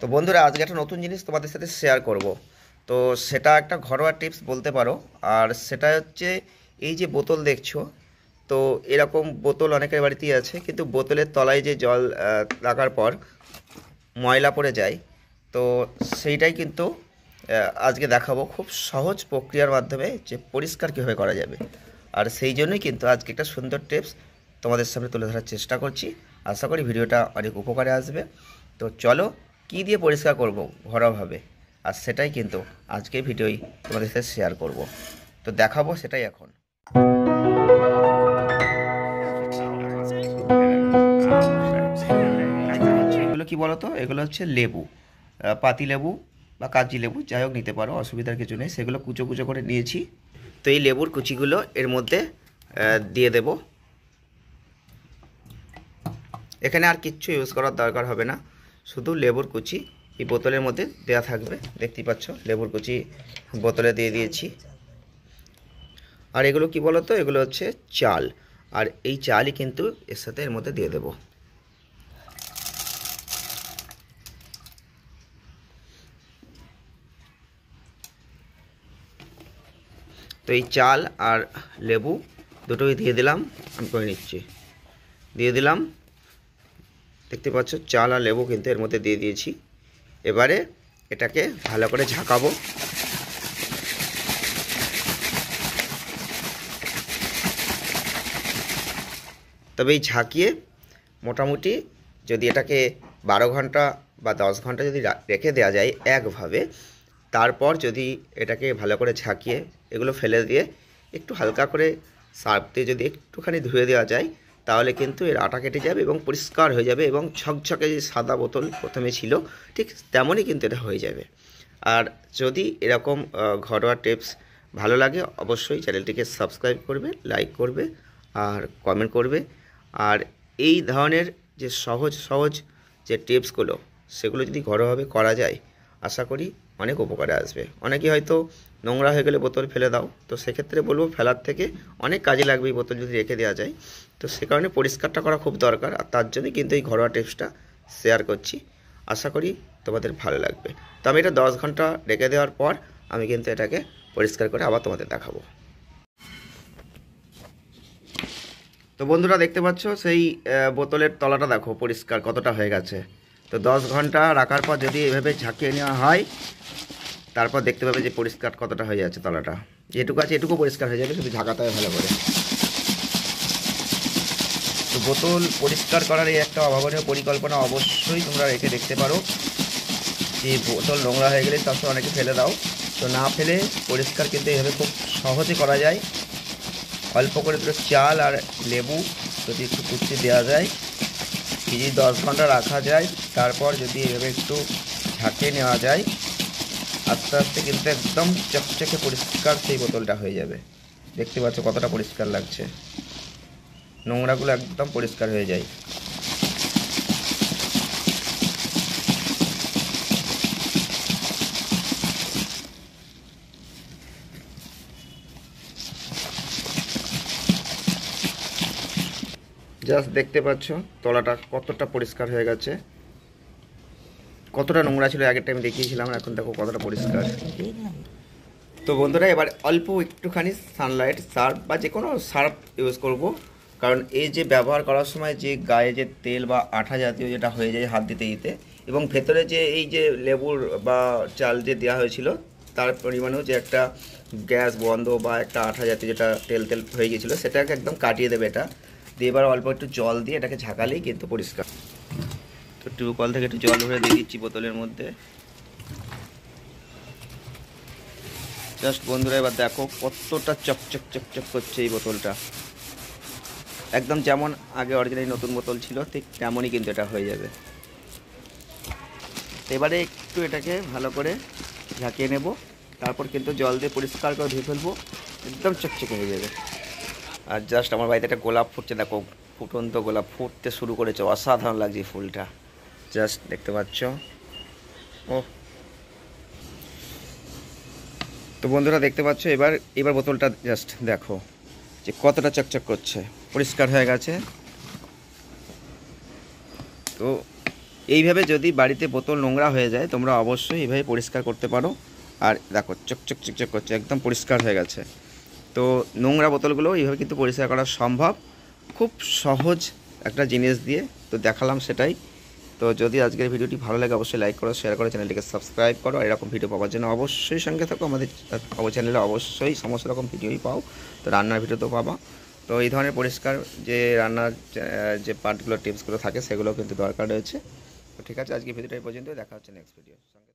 তো বন্ধুরা আজকে একটা নতুন জিনিস তোমাদের সাথে শেয়ার করব তো সেটা একটা ঘরোয়া টিপস বলতে পারো আর সেটা হচ্ছে এই যে বোতল দেখছো তো এরকম বোতল অনেকের বাড়িতেই আছে কিন্তু বোতলের তলায় যে জল রাখার পর ময়লা পড়ে যায় তো সেইটাই কিন্তু আজকে দেখাবো খুব সহজ প্রক্রিয়ার মাধ্যমে যে পরিষ্কার কীভাবে করা যাবে আর সেই জন্যই কিন্তু আজকে একটা সুন্দর টিপস তোমাদের সামনে তুলে ধরার চেষ্টা করছি আশা করি ভিডিওটা অনেক উপকারে আসবে তো চলো কি দিয়ে পরিষ্কার করব ঘরোয়াভাবে আর সেটাই কিন্তু আজকে ভিডিওই তোমাদের সাথে শেয়ার করব তো দেখাবো সেটাই এখন এগুলো কি বলতো এগুলো হচ্ছে লেবু পাতি লেবু বা কাজি লেবু যাই হোক নিতে পারো অসুবিধার কিছু নেই সেগুলো কুচো কুচো করে নিয়েছি তো এই লেবুর কুচিগুলো এর মধ্যে দিয়ে দেব এখানে আর কিচ্ছু ইউজ করার দরকার হবে না শুধু লেবুর কুচি এই বোতলের মধ্যে দেয়া থাকবে দেখতেই পাচ্ছ লেবুর কুচি বোতলে দিয়ে দিয়েছি আর এগুলো কি বলতো এগুলো হচ্ছে চাল আর এই চালই কিন্তু এর সাথে এর মধ্যে দিয়ে দেব তো এই চাল আর লেবু দুটোই দিয়ে দিলাম আমি করে নিচ্ছি দিয়ে দিলাম দেখতে পাচ্ছ চাল আর লেবু কিন্তু এর মধ্যে দিয়ে দিয়েছি এবারে এটাকে ভালো করে ঝাঁকাবো তবে এই ঝাঁকিয়ে মোটামুটি যদি এটাকে বারো ঘন্টা বা দশ ঘন্টা যদি রেখে দেওয়া যায় একভাবে তারপর যদি এটাকে ভালো করে ঝাঁকিয়ে এগুলো ফেলে দিয়ে একটু হালকা করে সার্ফ দিয়ে যদি একটুখানি ধুয়ে দেওয়া যায় তাহলে কিন্তু এর আটা কেটে যাবে এবং পরিষ্কার হয়ে যাবে এবং ছকছকে যে সাদা বোতল প্রথমে ছিল ঠিক তেমনই কিন্তু এটা হয়ে যাবে আর যদি এরকম ঘরোয়া টিপস ভালো লাগে অবশ্যই চ্যানেলটিকে সাবস্ক্রাইব করবে লাইক করবে আর কমেন্ট করবে আর এই ধরনের যে সহজ সহজ যে টিপসগুলো সেগুলো যদি ঘরোয়াভাবে করা যায় আশা করি অনেক উপকারে আসবে অনেকে হয়তো নোংরা হয়ে গেলে বোতল ফেলে দাও তো সেক্ষেত্রে বলবো ফেলার থেকে অনেক কাজে লাগবে এই বোতল যদি রেখে দেওয়া যায় তো সে কারণে পরিষ্কারটা করা খুব দরকার আর তার জন্যই কিন্তু এই ঘরোয়া টিপসটা শেয়ার করছি আশা করি তোমাদের ভালো লাগবে তো আমি এটা দশ ঘন্টা রেখে দেওয়ার পর আমি কিন্তু এটাকে পরিষ্কার করে আবার তোমাদের দেখাবো তো বন্ধুরা দেখতে পাচ্ছ সেই বোতলের তলাটা দেখো পরিষ্কার কতটা হয়ে গেছে তো দশ ঘন্টা রাখার পর যদি এভাবে ঝাঁকিয়ে নেওয়া হয় তারপর দেখতে পাবে যে পরিষ্কার কতটা হয়ে যাচ্ছে তলাটা যেটুকু আছে এটুকু পরিষ্কার হয়ে যাবে শুধু ঝাঁকাতে হবে ভালো করে তো বোতল পরিষ্কার করার এই একটা অভাবনীয় পরিকল্পনা অবশ্যই তোমরা রেখে দেখতে পারো যে বোতল নোংরা হয়ে গেলে তার সঙ্গে অনেকে ফেলে দাও তো না ফেলে পরিষ্কার কিন্তু এভাবে খুব সহজে করা যায় অল্প করে দুটো চাল আর লেবু যদি একটু কুচি দেওয়া যায় ফ্রিজে দশ ঘন্টা রাখা যায় তারপর যদি এভাবে একটু ঝাঁকে নেওয়া যায় আস্তে আস্তে কিন্তু একদম চকচকে পরিষ্কার সেই বোতলটা হয়ে যাবে দেখতে পাচ্ছ কতটা পরিষ্কার লাগছে নোংরাগুলো একদম পরিষ্কার হয়ে যায় জাস্ট দেখতে পাচ্ছ তলাটা কতটা পরিষ্কার হয়ে গেছে কতটা নোংরা ছিল আগের টাইম দেখিয়েছিলাম এখন দেখো কতটা পরিষ্কার তো বন্ধুরা এবার অল্প একটুখানি সানলাইট সার্ফ বা যে কোনো সার্ফ ইউজ করব কারণ এই যে ব্যবহার করার সময় যে গায়ে যে তেল বা আঠা জাতীয় যেটা হয়ে যায় হাত দিতে দিতে এবং ভেতরে যে এই যে লেবুর বা চাল যে দেওয়া হয়েছিল তার পরিমাণেও যে একটা গ্যাস বন্ধ বা একটা আঠা জাতীয় যেটা তেল তেল হয়ে গিয়েছিলো সেটাকে একদম কাটিয়ে দেবে এটা দিয়ে এবার অল্প একটু জল দিয়ে এটাকে ঝাঁকালেই কিন্তু পরিষ্কার তো টিউব কল থেকে একটু জল ভরে দিয়ে দিচ্ছি বোতলের মধ্যে জাস্ট বন্ধুরা এবার দেখো কতটা চকচক চকচক করছে এই বোতলটা একদম যেমন আগে অরিজিনাল নতুন বোতল ছিল ঠিক তেমনই কিন্তু এটা হয়ে যাবে এবারে একটু এটাকে ভালো করে ঝাঁকিয়ে নেব তারপর কিন্তু জল দিয়ে পরিষ্কার করে ধুয়ে ফেলবো একদম চকচকে হয়ে যাবে আর জাস্ট আমার বাড়িতে একটা গোলাপ ফুটছে দেখো ফুটন্ত গোলাপ ফুটতে শুরু করেছে অসাধারণ লাগছে ফুলটা জাস্ট দেখতে পাচ্ছ ও তো বন্ধুরা দেখতে পাচ্ছ এবার এবার বোতলটা জাস্ট দেখো যে কতটা চকচক করছে পরিষ্কার হয়ে গেছে তো এইভাবে যদি বাড়িতে বোতল নোংরা হয়ে যায় তোমরা অবশ্যই এইভাবে পরিষ্কার করতে পারো আর দেখো চকচক চকচক করছে একদম পরিষ্কার হয়ে গেছে তো নোংরা বোতলগুলো এইভাবে কিন্তু পরিষ্কার করা সম্ভব খুব সহজ একটা জিনিস দিয়ে তো দেখালাম সেটাই তো যদি আজকের ভিডিওটি ভালো লাগে অবশ্যই লাইক করো শেয়ার করো চ্যানেলটিকে সাবস্ক্রাইব করো এরকম ভিডিও পাওয়ার জন্য অবশ্যই সঙ্গে থাকো আমাদের চ্যানেলে অবশ্যই সমস্ত রকম ভিডিওই পাও তো রান্নার ভিডিও তো পাবা তো এই ধরনের পরিষ্কার যে রান্নার যে পার্টগুলো টিপসগুলো থাকে সেগুলো কিন্তু দরকার রয়েছে তো ঠিক আছে আজকে ভিডিওটা পর্যন্ত দেখা হচ্ছে নেক্সট ভিডিও